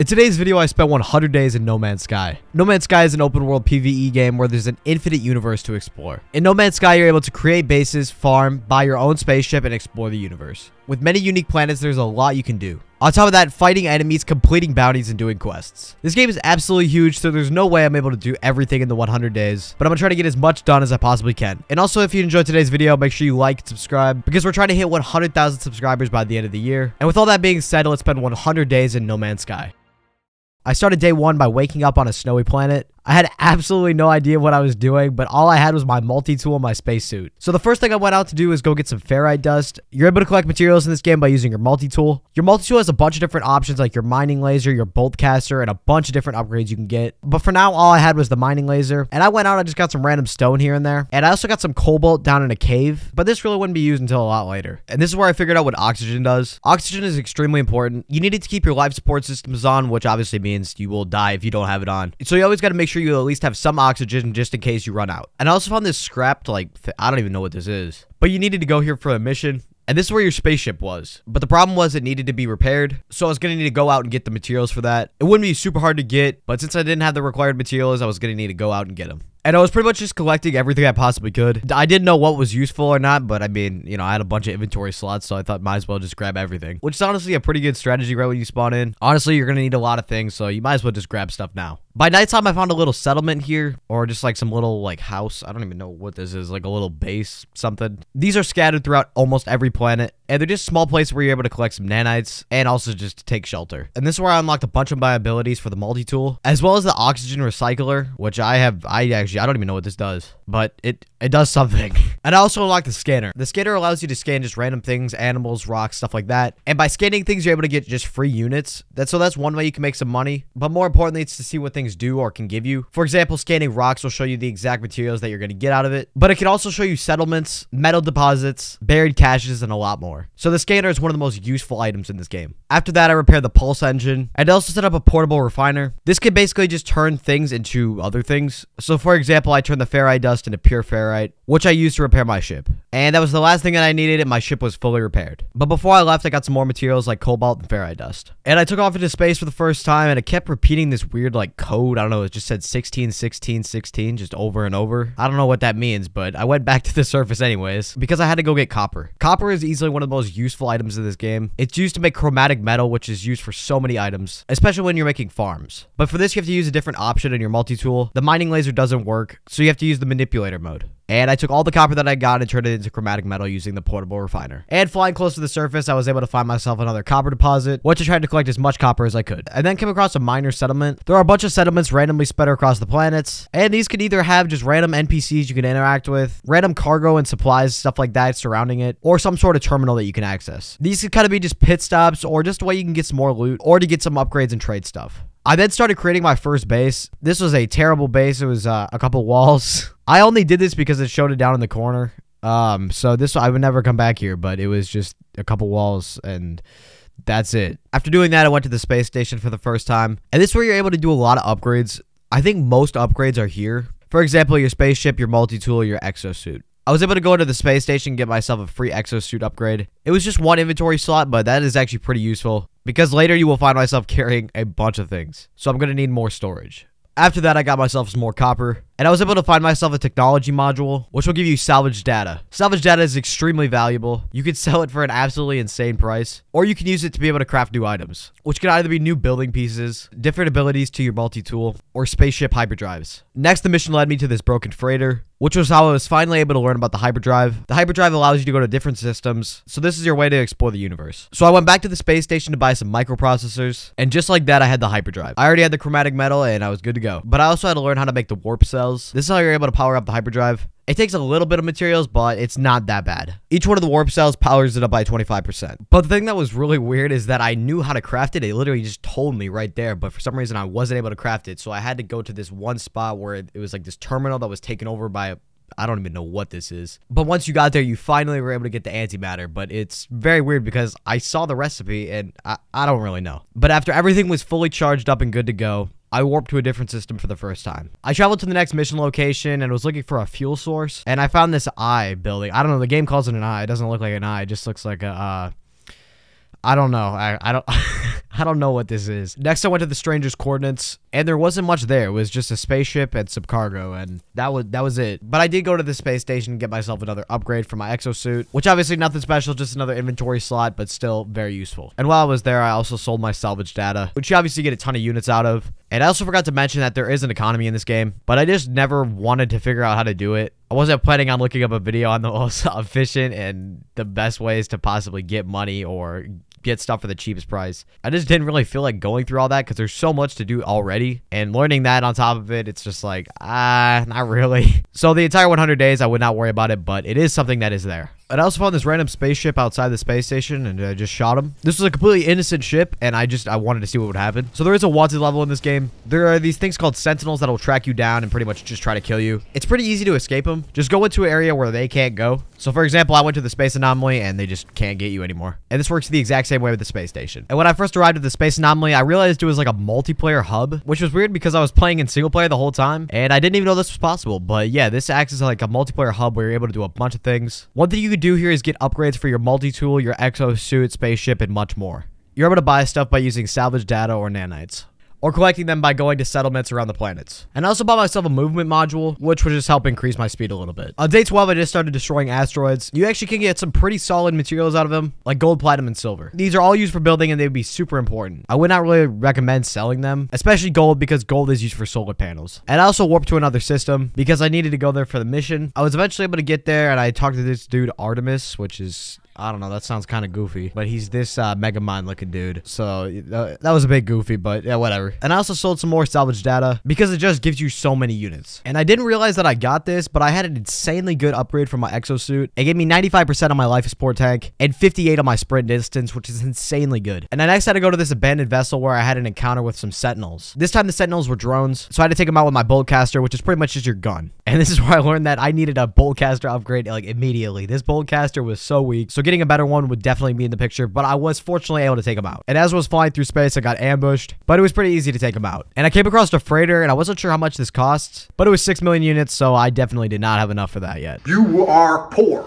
In today's video, I spent 100 days in No Man's Sky. No Man's Sky is an open world PvE game where there's an infinite universe to explore. In No Man's Sky, you're able to create bases, farm, buy your own spaceship, and explore the universe. With many unique planets, there's a lot you can do. On top of that, fighting enemies, completing bounties, and doing quests. This game is absolutely huge, so there's no way I'm able to do everything in the 100 days, but I'm gonna try to get as much done as I possibly can. And also, if you enjoyed today's video, make sure you like and subscribe, because we're trying to hit 100,000 subscribers by the end of the year. And with all that being said, let's spend 100 days in No Man's Sky. I started day one by waking up on a snowy planet I had absolutely no idea what I was doing, but all I had was my multi-tool and my spacesuit. So the first thing I went out to do is go get some ferrite dust. You're able to collect materials in this game by using your multi-tool. Your multi-tool has a bunch of different options like your mining laser, your bolt caster, and a bunch of different upgrades you can get. But for now, all I had was the mining laser. And I went out, I just got some random stone here and there. And I also got some cobalt down in a cave, but this really wouldn't be used until a lot later. And this is where I figured out what oxygen does. Oxygen is extremely important. You need it to keep your life support systems on, which obviously means you will die if you don't have it on. So you always got to make sure sure you at least have some oxygen just in case you run out. And I also found this scrapped, like, I don't even know what this is. But you needed to go here for a mission. And this is where your spaceship was. But the problem was it needed to be repaired. So I was going to need to go out and get the materials for that. It wouldn't be super hard to get. But since I didn't have the required materials, I was going to need to go out and get them. And I was pretty much just collecting everything I possibly could. I didn't know what was useful or not, but I mean, you know, I had a bunch of inventory slots, so I thought might as well just grab everything. Which is honestly a pretty good strategy right when you spawn in. Honestly, you're going to need a lot of things, so you might as well just grab stuff now. By nighttime, I found a little settlement here, or just like some little like house. I don't even know what this is, like a little base, something. These are scattered throughout almost every planet, and they're just small places where you're able to collect some nanites and also just take shelter. And this is where I unlocked a bunch of my abilities for the multi-tool, as well as the oxygen recycler, which I have, I actually, I don't even know what this does, but it it does something. And I also unlocked the scanner. The scanner allows you to scan just random things, animals, rocks, stuff like that. And by scanning things, you're able to get just free units. That's so that's one way you can make some money. But more importantly, it's to see what things do or can give you. For example, scanning rocks will show you the exact materials that you're going to get out of it. But it can also show you settlements, metal deposits, buried caches, and a lot more. So the scanner is one of the most useful items in this game. After that, I repaired the pulse engine. i also set up a portable refiner. This can basically just turn things into other things. So for example, I turned the ferrite dust into pure ferrite right? Which I used to repair my ship. And that was the last thing that I needed and my ship was fully repaired. But before I left, I got some more materials like cobalt and ferrite dust. And I took off into space for the first time and it kept repeating this weird like code. I don't know, it just said 16, 16, 16 just over and over. I don't know what that means, but I went back to the surface anyways because I had to go get copper. Copper is easily one of the most useful items in this game. It's used to make chromatic metal, which is used for so many items, especially when you're making farms. But for this, you have to use a different option in your multi-tool. The mining laser doesn't work, so you have to use the manipulator mode. And I took all the copper that I got and turned it into chromatic metal using the portable refiner. And flying close to the surface, I was able to find myself another copper deposit, which I tried to collect as much copper as I could. I then came across a minor settlement. There are a bunch of settlements randomly spread across the planets, and these could either have just random NPCs you can interact with, random cargo and supplies, stuff like that surrounding it, or some sort of terminal that you can access. These could kind of be just pit stops or just a way you can get some more loot or to get some upgrades and trade stuff. I then started creating my first base. This was a terrible base. It was uh, a couple walls. I only did this because it showed it down in the corner. Um, so this I would never come back here, but it was just a couple walls and that's it. After doing that, I went to the space station for the first time, and this is where you're able to do a lot of upgrades. I think most upgrades are here. For example, your spaceship, your multi-tool, your exosuit. I was able to go to the space station and get myself a free exosuit upgrade. It was just one inventory slot, but that is actually pretty useful because later you will find myself carrying a bunch of things. So I'm going to need more storage. After that, I got myself some more copper. And I was able to find myself a technology module, which will give you salvage data. Salvage data is extremely valuable. You can sell it for an absolutely insane price, or you can use it to be able to craft new items, which can either be new building pieces, different abilities to your multi-tool, or spaceship hyperdrives. Next, the mission led me to this broken freighter, which was how I was finally able to learn about the hyperdrive. The hyperdrive allows you to go to different systems, so this is your way to explore the universe. So I went back to the space station to buy some microprocessors, and just like that, I had the hyperdrive. I already had the chromatic metal, and I was good to go. But I also had to learn how to make the warp cell, cells. This is how you're able to power up the hyperdrive. It takes a little bit of materials, but it's not that bad. Each one of the warp cells powers it up by 25%. But the thing that was really weird is that I knew how to craft it. It literally just told me right there, but for some reason I wasn't able to craft it. So I had to go to this one spot where it, it was like this terminal that was taken over by I don't even know what this is. But once you got there, you finally were able to get the antimatter. But it's very weird because I saw the recipe and I, I don't really know. But after everything was fully charged up and good to go, I warped to a different system for the first time. I traveled to the next mission location and was looking for a fuel source, and I found this eye building. I don't know, the game calls it an eye. It doesn't look like an eye. It just looks like a, uh, I don't know. I, I don't... I don't know what this is. Next, I went to the stranger's coordinates, and there wasn't much there. It was just a spaceship and some cargo, and that was that was it. But I did go to the space station and get myself another upgrade for my exosuit, which obviously nothing special, just another inventory slot, but still very useful. And while I was there, I also sold my salvage data, which you obviously get a ton of units out of. And I also forgot to mention that there is an economy in this game, but I just never wanted to figure out how to do it. I wasn't planning on looking up a video on the most efficient and the best ways to possibly get money or get stuff for the cheapest price. I just didn't really feel like going through all that because there's so much to do already. And learning that on top of it, it's just like, ah, uh, not really. So the entire 100 days, I would not worry about it, but it is something that is there. And I also found this random spaceship outside the space station, and I just shot him. This was a completely innocent ship, and I just I wanted to see what would happen. So there is a wanted level in this game. There are these things called sentinels that will track you down and pretty much just try to kill you. It's pretty easy to escape them. Just go into an area where they can't go. So for example, I went to the space anomaly, and they just can't get you anymore. And this works the exact same way with the space station. And when I first arrived at the space anomaly, I realized it was like a multiplayer hub, which was weird because I was playing in single player the whole time, and I didn't even know this was possible. But yeah, this acts as like a multiplayer hub where you're able to do a bunch of things. One thing you could do here is get upgrades for your multi-tool, your exosuit, spaceship, and much more. You're able to buy stuff by using salvage data or nanites or collecting them by going to settlements around the planets. And I also bought myself a movement module, which would just help increase my speed a little bit. On day 12, I just started destroying asteroids. You actually can get some pretty solid materials out of them, like gold, platinum, and silver. These are all used for building and they'd be super important. I would not really recommend selling them, especially gold because gold is used for solar panels. And I also warped to another system because I needed to go there for the mission. I was eventually able to get there and I talked to this dude, Artemis, which is I don't know. That sounds kind of goofy, but he's this uh, Man looking dude. So uh, that was a bit goofy, but yeah, whatever. And I also sold some more salvage data because it just gives you so many units. And I didn't realize that I got this, but I had an insanely good upgrade from my exosuit. It gave me 95% on my life support tank and 58 on my sprint distance, which is insanely good. And I next had to go to this abandoned vessel where I had an encounter with some sentinels. This time the sentinels were drones, so I had to take them out with my bolt caster, which is pretty much just your gun. And this is where I learned that I needed a bolt caster upgrade like immediately. This bolt caster was so weak. So getting a better one would definitely be in the picture, but I was fortunately able to take him out. And as I was flying through space, I got ambushed, but it was pretty easy to take him out. And I came across a freighter, and I wasn't sure how much this costs, but it was 6 million units, so I definitely did not have enough for that yet. You are poor.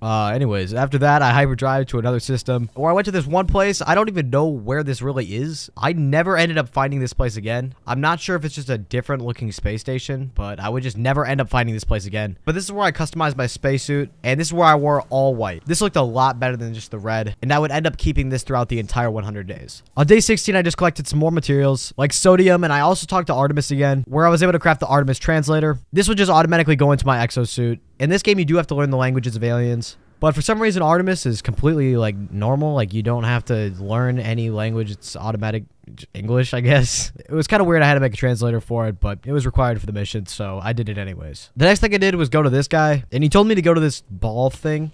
Uh, anyways, after that, I hyperdrive to another system, or I went to this one place. I don't even know where this really is. I never ended up finding this place again. I'm not sure if it's just a different looking space station, but I would just never end up finding this place again. But this is where I customized my spacesuit, and this is where I wore all white. This looked a lot better than just the red, and I would end up keeping this throughout the entire 100 days. On day 16, I just collected some more materials, like sodium, and I also talked to Artemis again, where I was able to craft the Artemis translator. This would just automatically go into my exosuit, in this game, you do have to learn the languages of aliens. But for some reason, Artemis is completely like normal. Like you don't have to learn any language. It's automatic English, I guess. It was kind of weird. I had to make a translator for it, but it was required for the mission, so I did it anyways. The next thing I did was go to this guy, and he told me to go to this ball thing.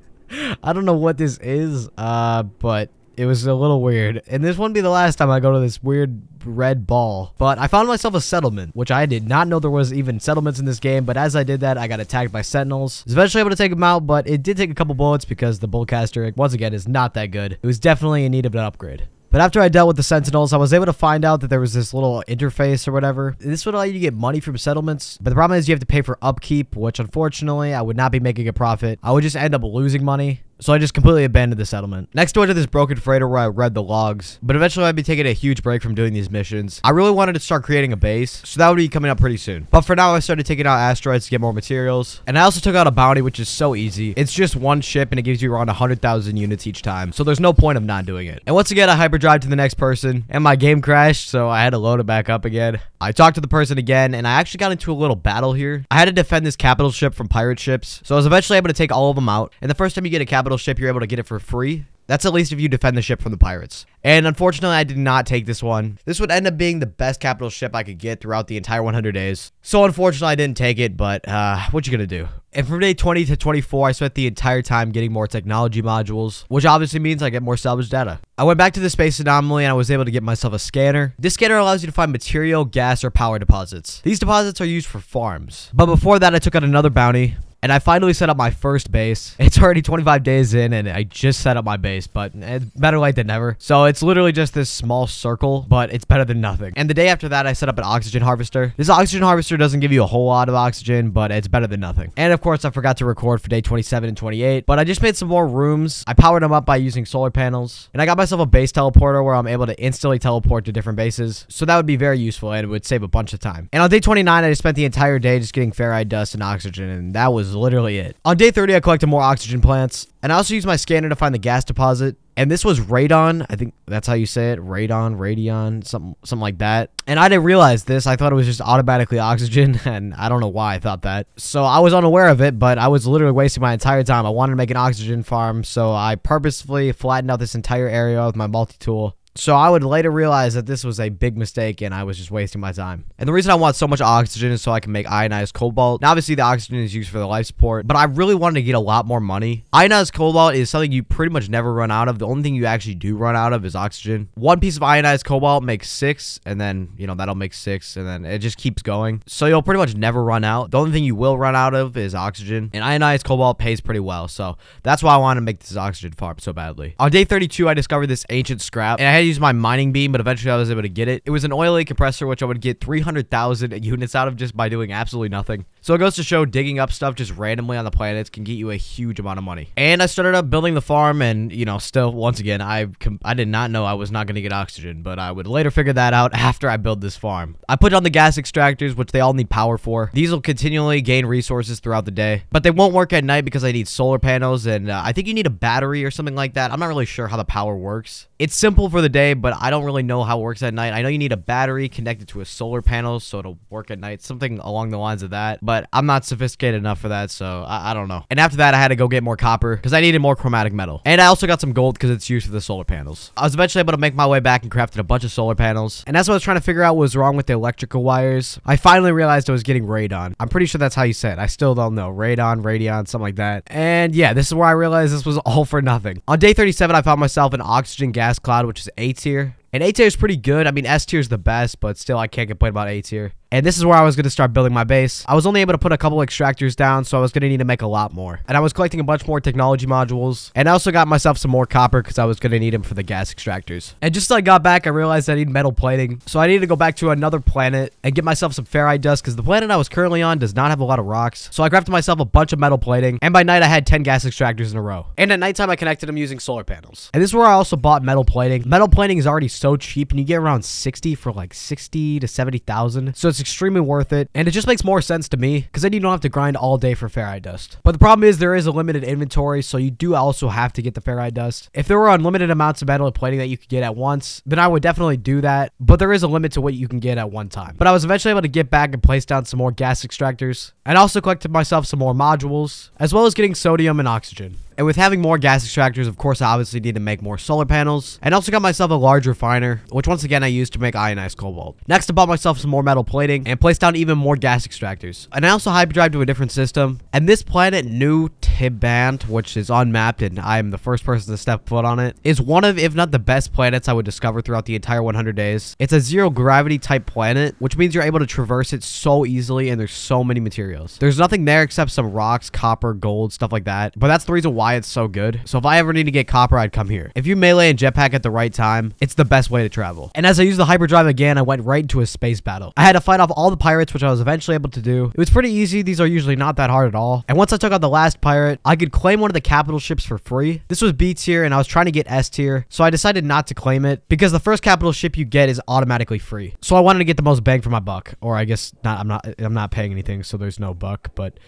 I don't know what this is, uh, but it was a little weird. And this won't be the last time I go to this weird red ball. But I found myself a settlement, which I did not know there was even settlements in this game. But as I did that, I got attacked by sentinels. I was eventually able to take them out, but it did take a couple bullets because the bullcaster, once again, is not that good. It was definitely in need of an upgrade. But after I dealt with the Sentinels, I was able to find out that there was this little interface or whatever. This would allow you to get money from settlements, but the problem is you have to pay for upkeep, which unfortunately I would not be making a profit. I would just end up losing money. So I just completely abandoned the settlement. Next door to this broken freighter where I read the logs, but eventually I'd be taking a huge break from doing these missions. I really wanted to start creating a base, so that would be coming up pretty soon. But for now, I started taking out asteroids to get more materials. And I also took out a bounty, which is so easy. It's just one ship and it gives you around 100,000 units each time, so there's no point of not doing it. And once again, I hyperdrive to the next person, and my game crashed, so I had to load it back up again. I talked to the person again, and I actually got into a little battle here. I had to defend this capital ship from pirate ships, so I was eventually able to take all of them out. And the first time you get a capital capital ship, you're able to get it for free. That's at least if you defend the ship from the pirates. And unfortunately, I did not take this one. This would end up being the best capital ship I could get throughout the entire 100 days. So unfortunately, I didn't take it, but uh, what you gonna do? And from day 20 to 24, I spent the entire time getting more technology modules, which obviously means I get more salvage data. I went back to the space anomaly and I was able to get myself a scanner. This scanner allows you to find material, gas, or power deposits. These deposits are used for farms. But before that, I took out another bounty, and I finally set up my first base. It's already 25 days in and I just set up my base, but it's better late than never. So it's literally just this small circle, but it's better than nothing. And the day after that, I set up an oxygen harvester. This oxygen harvester doesn't give you a whole lot of oxygen, but it's better than nothing. And of course, I forgot to record for day 27 and 28, but I just made some more rooms. I powered them up by using solar panels. And I got myself a base teleporter where I'm able to instantly teleport to different bases. So that would be very useful and it would save a bunch of time. And on day 29, I just spent the entire day just getting ferrite dust and oxygen, and that was literally it. On day 30, I collected more oxygen plants, and I also used my scanner to find the gas deposit. And this was radon. I think that's how you say it. Radon, radion, something, something like that. And I didn't realize this. I thought it was just automatically oxygen, and I don't know why I thought that. So I was unaware of it, but I was literally wasting my entire time. I wanted to make an oxygen farm, so I purposefully flattened out this entire area with my multi-tool so I would later realize that this was a big mistake and I was just wasting my time. And the reason I want so much oxygen is so I can make ionized cobalt. Now, obviously, the oxygen is used for the life support, but I really wanted to get a lot more money. Ionized cobalt is something you pretty much never run out of. The only thing you actually do run out of is oxygen. One piece of ionized cobalt makes six, and then, you know, that'll make six, and then it just keeps going. So you'll pretty much never run out. The only thing you will run out of is oxygen, and ionized cobalt pays pretty well. So that's why I wanted to make this oxygen farm so badly. On day 32, I discovered this ancient scrap, and I had used my mining beam, but eventually I was able to get it. It was an oily compressor, which I would get 300,000 units out of just by doing absolutely nothing. So it goes to show digging up stuff just randomly on the planets can get you a huge amount of money. And I started up building the farm and, you know, still, once again, I I did not know I was not going to get oxygen, but I would later figure that out after I build this farm. I put on the gas extractors, which they all need power for. These will continually gain resources throughout the day, but they won't work at night because I need solar panels and uh, I think you need a battery or something like that. I'm not really sure how the power works. It's simple for the day, but I don't really know how it works at night. I know you need a battery connected to a solar panel so it'll work at night, something along the lines of that. But but I'm not sophisticated enough for that, so I, I don't know. And after that, I had to go get more copper because I needed more chromatic metal. And I also got some gold because it's used for the solar panels. I was eventually able to make my way back and crafted a bunch of solar panels. And as I was trying to figure out what was wrong with the electrical wires, I finally realized I was getting radon. I'm pretty sure that's how you say it. I still don't know. Radon, radion, something like that. And yeah, this is where I realized this was all for nothing. On day 37, I found myself an oxygen gas cloud, which is A tier. And A tier is pretty good. I mean, S tier is the best, but still, I can't complain about A tier. And this is where I was going to start building my base. I was only able to put a couple extractors down, so I was going to need to make a lot more. And I was collecting a bunch more technology modules. And I also got myself some more copper because I was going to need them for the gas extractors. And just as I got back, I realized I need metal plating. So I needed to go back to another planet and get myself some ferrite dust because the planet I was currently on does not have a lot of rocks. So I crafted myself a bunch of metal plating. And by night, I had 10 gas extractors in a row. And at nighttime, I connected them using solar panels. And this is where I also bought metal plating. Metal plating is already so so cheap and you get around 60 for like 60 to 70,000. So it's extremely worth it. And it just makes more sense to me because then you don't have to grind all day for ferrite dust. But the problem is there is a limited inventory. So you do also have to get the ferrite dust. If there were unlimited amounts of metal and plating that you could get at once, then I would definitely do that. But there is a limit to what you can get at one time. But I was eventually able to get back and place down some more gas extractors and also collected myself some more modules as well as getting sodium and oxygen. And with having more gas extractors, of course, I obviously need to make more solar panels. And also got myself a large refiner, which once again I used to make ionized cobalt. Next, I bought myself some more metal plating and placed down even more gas extractors. And I also hyperdrive to a different system. And this planet, New Tibant, which is unmapped and I am the first person to step foot on it, is one of, if not the best planets I would discover throughout the entire 100 days. It's a zero gravity type planet, which means you're able to traverse it so easily and there's so many materials. There's nothing there except some rocks, copper, gold, stuff like that. But that's the reason why why it's so good. So if I ever need to get copper, I'd come here. If you melee and jetpack at the right time, it's the best way to travel. And as I used the hyperdrive again, I went right into a space battle. I had to fight off all the pirates, which I was eventually able to do. It was pretty easy. These are usually not that hard at all. And once I took out the last pirate, I could claim one of the capital ships for free. This was B tier and I was trying to get S tier. So I decided not to claim it because the first capital ship you get is automatically free. So I wanted to get the most bang for my buck, or I guess not, I'm not, I'm not paying anything. So there's no buck, but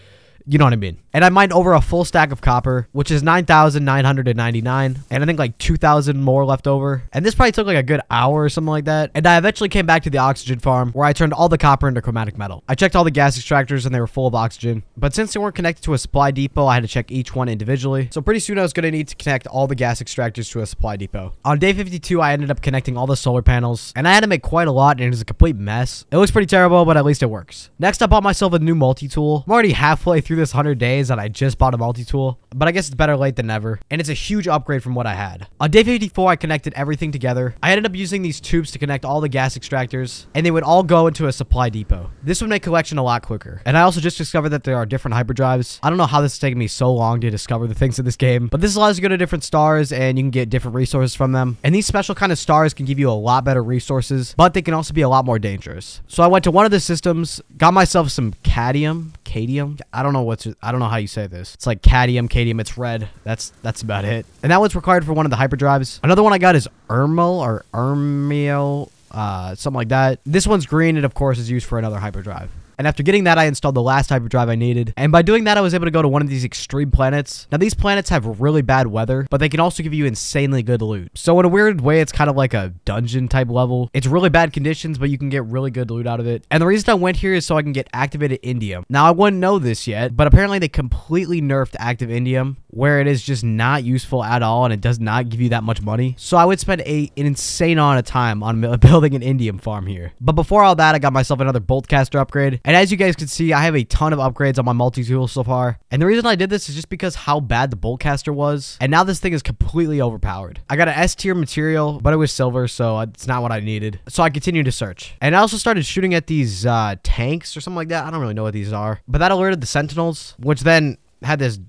you know what I mean? And I mined over a full stack of copper, which is 9,999. And I think like 2,000 more left over. And this probably took like a good hour or something like that. And I eventually came back to the oxygen farm where I turned all the copper into chromatic metal. I checked all the gas extractors and they were full of oxygen. But since they weren't connected to a supply depot, I had to check each one individually. So pretty soon I was going to need to connect all the gas extractors to a supply depot. On day 52, I ended up connecting all the solar panels. And I had to make quite a lot and it was a complete mess. It looks pretty terrible, but at least it works. Next, I bought myself a new multi-tool. I'm already halfway through this 100 days that I just bought a multi-tool, but I guess it's better late than never, and it's a huge upgrade from what I had. On day 54, I connected everything together. I ended up using these tubes to connect all the gas extractors, and they would all go into a supply depot. This would make collection a lot quicker, and I also just discovered that there are different hyperdrives. I don't know how this is taking me so long to discover the things in this game, but this allows you to go to different stars, and you can get different resources from them, and these special kind of stars can give you a lot better resources, but they can also be a lot more dangerous. So I went to one of the systems, got myself some cadmium, cadmium, I don't know what's I don't know how you say this. It's like cadmium, cadmium. It's red. That's that's about it. And that one's required for one of the hyperdrives. Another one I got is Ermel or Ermio, uh, something like that. This one's green, and of course is used for another hyperdrive. And after getting that, I installed the last type of drive I needed. And by doing that, I was able to go to one of these extreme planets. Now, these planets have really bad weather, but they can also give you insanely good loot. So in a weird way, it's kind of like a dungeon type level. It's really bad conditions, but you can get really good loot out of it. And the reason I went here is so I can get activated indium. Now, I wouldn't know this yet, but apparently they completely nerfed active indium where it is just not useful at all and it does not give you that much money. So I would spend a, an insane amount of time on building an indium farm here. But before all that, I got myself another boltcaster upgrade and as you guys can see, I have a ton of upgrades on my multi-tool so far. And the reason I did this is just because how bad the boltcaster was. And now this thing is completely overpowered. I got an S tier material, but it was silver, so it's not what I needed. So I continued to search. And I also started shooting at these uh, tanks or something like that. I don't really know what these are. But that alerted the sentinels, which then had this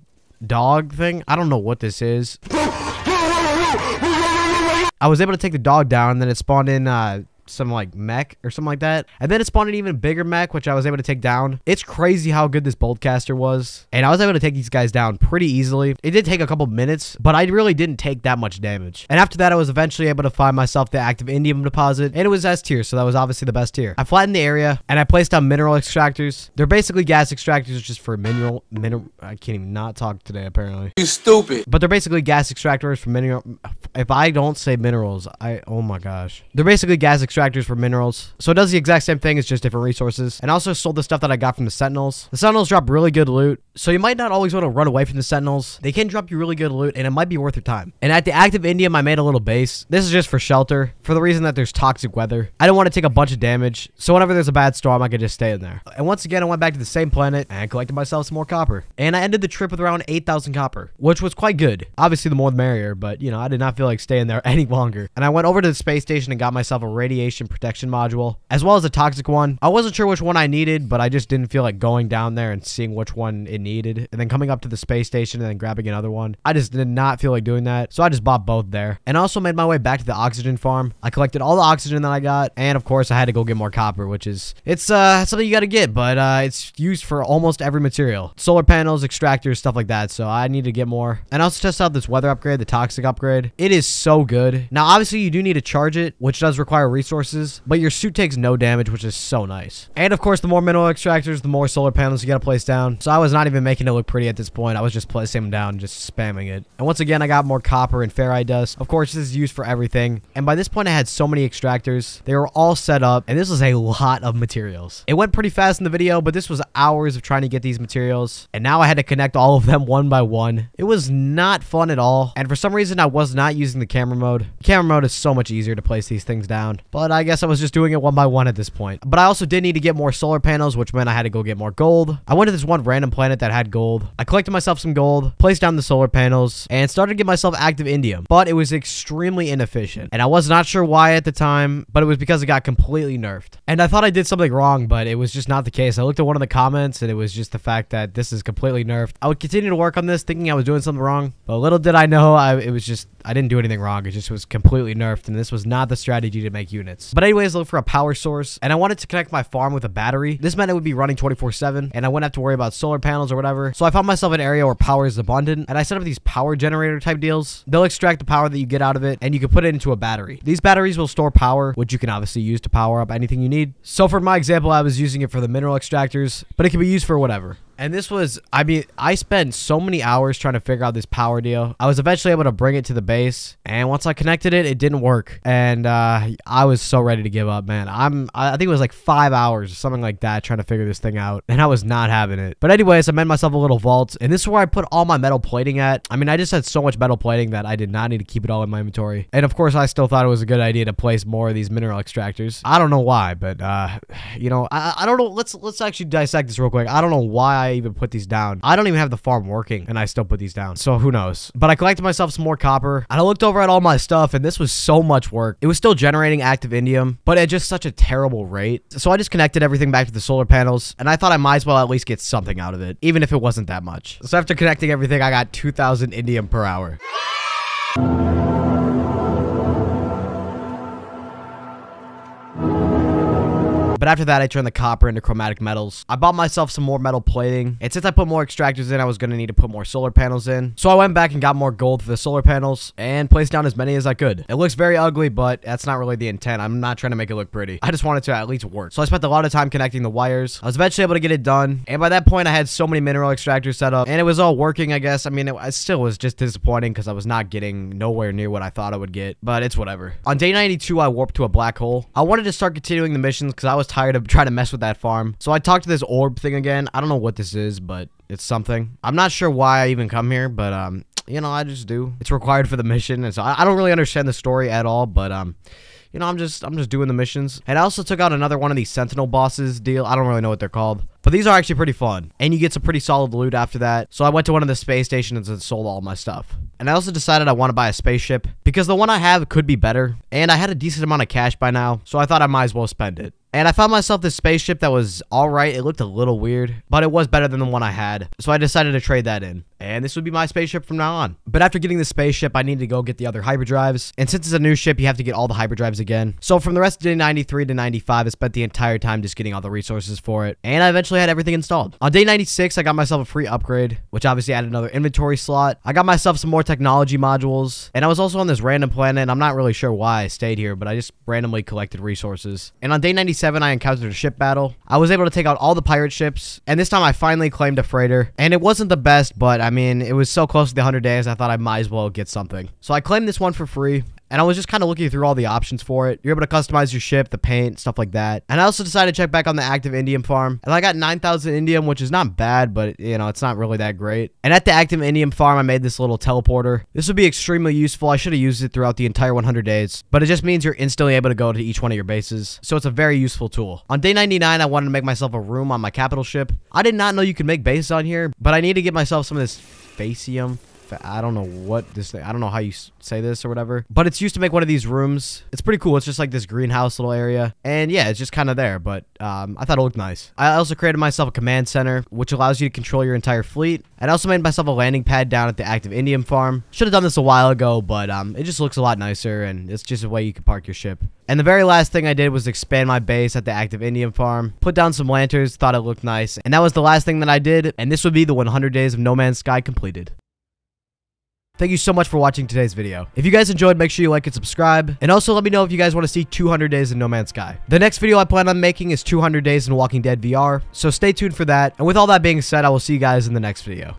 dog thing. I don't know what this is. I was able to take the dog down, and then it spawned in uh, some like mech or something like that. And then it spawned an even bigger mech, which I was able to take down. It's crazy how good this Boldcaster was. And I was able to take these guys down pretty easily. It did take a couple minutes, but I really didn't take that much damage. And after that, I was eventually able to find myself the active indium deposit. And it was S tier, so that was obviously the best tier. I flattened the area and I placed down mineral extractors. They're basically gas extractors just for mineral, mineral, I can't even not talk today apparently. You stupid. But they're basically gas extractors for mineral, if I don't say minerals, I, oh my gosh. They're basically gas extractors extractors for minerals. So it does the exact same thing, it's just different resources. And also sold the stuff that I got from the Sentinels. The Sentinels drop really good loot, so you might not always want to run away from the Sentinels. They can drop you really good loot, and it might be worth your time. And at the active Indium, I made a little base. This is just for shelter, for the reason that there's toxic weather. I don't want to take a bunch of damage, so whenever there's a bad storm, I could just stay in there. And once again, I went back to the same planet and collected myself some more copper. And I ended the trip with around 8,000 copper, which was quite good. Obviously, the more the merrier, but, you know, I did not feel like staying there any longer. And I went over to the space station and got myself a radiation radiation protection module, as well as a toxic one. I wasn't sure which one I needed, but I just didn't feel like going down there and seeing which one it needed, and then coming up to the space station and then grabbing another one. I just did not feel like doing that, so I just bought both there. And also made my way back to the oxygen farm. I collected all the oxygen that I got, and of course I had to go get more copper, which is, it's uh, something you gotta get, but uh, it's used for almost every material. Solar panels, extractors, stuff like that, so I need to get more. And I also test out this weather upgrade, the toxic upgrade. It is so good. Now, obviously you do need to charge it, which does require resources sources, but your suit takes no damage, which is so nice. And of course, the more mineral extractors, the more solar panels you gotta place down. So I was not even making it look pretty at this point. I was just placing them down, just spamming it. And once again, I got more copper and ferrite dust. Of course, this is used for everything. And by this point, I had so many extractors. They were all set up, and this was a lot of materials. It went pretty fast in the video, but this was hours of trying to get these materials. And now I had to connect all of them one by one. It was not fun at all. And for some reason, I was not using the camera mode. The camera mode is so much easier to place these things down. But but I guess I was just doing it one by one at this point. But I also did need to get more solar panels, which meant I had to go get more gold. I went to this one random planet that had gold. I collected myself some gold, placed down the solar panels, and started to get myself active indium. But it was extremely inefficient. And I was not sure why at the time, but it was because it got completely nerfed. And I thought I did something wrong, but it was just not the case. I looked at one of the comments and it was just the fact that this is completely nerfed. I would continue to work on this thinking I was doing something wrong, but little did I know I, it was just, I didn't do anything wrong. It just was completely nerfed. And this was not the strategy to make units. But anyways, look for a power source. And I wanted to connect my farm with a battery. This meant it would be running 24-7 and I wouldn't have to worry about solar panels or whatever. So I found myself an area where power is abundant and I set up these power generator type deals. They'll extract the power that you get out of it and you can put it into a battery. These batteries will store power, which you can obviously use to power up anything you need. So for my example, I was using it for the mineral extractors, but it can be used for whatever. And this was, I mean, I spent so many hours trying to figure out this power deal. I was eventually able to bring it to the base, and once I connected it, it didn't work, and uh, I was so ready to give up, man. I'm, I think it was like five hours or something like that trying to figure this thing out, and I was not having it. But anyways, I made myself a little vault, and this is where I put all my metal plating at. I mean, I just had so much metal plating that I did not need to keep it all in my inventory, and of course, I still thought it was a good idea to place more of these mineral extractors. I don't know why, but uh, you know, I, I don't know. Let's let's actually dissect this real quick. I don't know why. I I even put these down? I don't even have the farm working and I still put these down. So who knows? But I collected myself some more copper and I looked over at all my stuff and this was so much work. It was still generating active indium, but at just such a terrible rate. So I just connected everything back to the solar panels and I thought I might as well at least get something out of it, even if it wasn't that much. So after connecting everything, I got 2,000 indium per hour. But after that, I turned the copper into chromatic metals. I bought myself some more metal plating. And since I put more extractors in, I was going to need to put more solar panels in. So I went back and got more gold for the solar panels and placed down as many as I could. It looks very ugly, but that's not really the intent. I'm not trying to make it look pretty. I just wanted to at least work. So I spent a lot of time connecting the wires. I was eventually able to get it done. And by that point, I had so many mineral extractors set up and it was all working, I guess. I mean, it, it still was just disappointing because I was not getting nowhere near what I thought I would get, but it's whatever. On day 92, I warped to a black hole. I wanted to start continuing the missions because I was tired of trying to mess with that farm. So I talked to this orb thing again. I don't know what this is, but it's something. I'm not sure why I even come here, but um, you know, I just do. It's required for the mission, and so I, I don't really understand the story at all, but um, you know, I'm just I'm just doing the missions. And I also took out another one of these Sentinel bosses deal. I don't really know what they're called. But these are actually pretty fun. And you get some pretty solid loot after that. So I went to one of the space stations and sold all my stuff. And I also decided I want to buy a spaceship because the one I have could be better. And I had a decent amount of cash by now, so I thought I might as well spend it. And I found myself this spaceship that was alright. It looked a little weird, but it was better than the one I had. So I decided to trade that in and this would be my spaceship from now on. But after getting the spaceship, I needed to go get the other hyperdrives, and since it's a new ship, you have to get all the hyperdrives again. So from the rest of day 93 to 95, I spent the entire time just getting all the resources for it, and I eventually had everything installed. On day 96, I got myself a free upgrade, which obviously added another inventory slot. I got myself some more technology modules, and I was also on this random planet, I'm not really sure why I stayed here, but I just randomly collected resources. And on day 97, I encountered a ship battle. I was able to take out all the pirate ships, and this time I finally claimed a freighter, and it wasn't the best, but I I mean, it was so close to the 100 days, I thought I might as well get something. So I claimed this one for free, and I was just kind of looking through all the options for it. You're able to customize your ship, the paint, stuff like that. And I also decided to check back on the active indium farm. And I got 9,000 indium, which is not bad, but you know, it's not really that great. And at the active indium farm, I made this little teleporter. This would be extremely useful. I should have used it throughout the entire 100 days, but it just means you're instantly able to go to each one of your bases. So it's a very useful tool. On day 99, I wanted to make myself a room on my capital ship. I did not know you could make bases on here, but I need to get myself some of this facium I don't know what this thing, I don't know how you say this or whatever, but it's used to make one of these rooms. It's pretty cool. It's just like this greenhouse little area. And yeah, it's just kind of there, but um, I thought it looked nice. I also created myself a command center, which allows you to control your entire fleet. And I also made myself a landing pad down at the active Indium farm. Should have done this a while ago, but um, it just looks a lot nicer and it's just a way you can park your ship. And the very last thing I did was expand my base at the active Indian farm, put down some lanterns, thought it looked nice, and that was the last thing that I did, and this would be the 100 days of No Man's Sky completed. Thank you so much for watching today's video. If you guys enjoyed, make sure you like and subscribe. And also let me know if you guys want to see 200 days in No Man's Sky. The next video I plan on making is 200 days in Walking Dead VR, so stay tuned for that. And with all that being said, I will see you guys in the next video.